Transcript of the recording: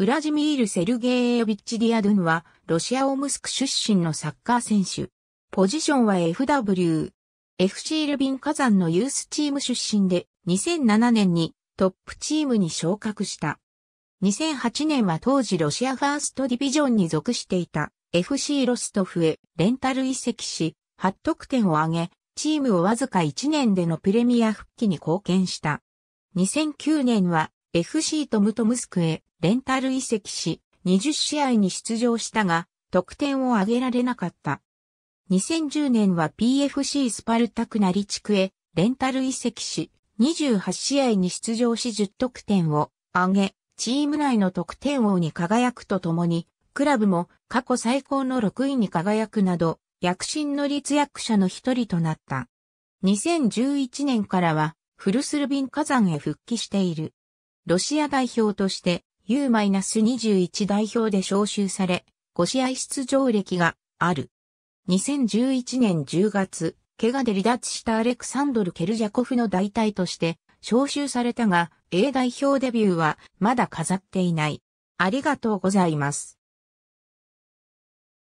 ウラジミール・セルゲーエビッチ・ディアドゥンは、ロシア・オムスク出身のサッカー選手。ポジションは FW。FC ルビン・カザンのユースチーム出身で、2007年にトップチームに昇格した。2008年は当時ロシアファーストディビジョンに属していた FC ロストフへレンタル移籍し、8得点を挙げ、チームをわずか1年でのプレミア復帰に貢献した。2009年は FC トムトムスクへレンタル移籍し、20試合に出場したが、得点を挙げられなかった。2010年は PFC スパルタクナリ地区へレンタル移籍し、28試合に出場し10得点を挙げ、チーム内の得点王に輝くとともに、クラブも過去最高の6位に輝くなど、躍進の立役者の一人となった。2011年からは、フルスルビン火山へ復帰している。ロシア代表として U-21 代表で招集され、5試合出場歴がある。2011年10月、怪我で離脱したアレクサンドル・ケルジャコフの代替として招集されたが、A 代表デビューはまだ飾っていない。ありがとうございます。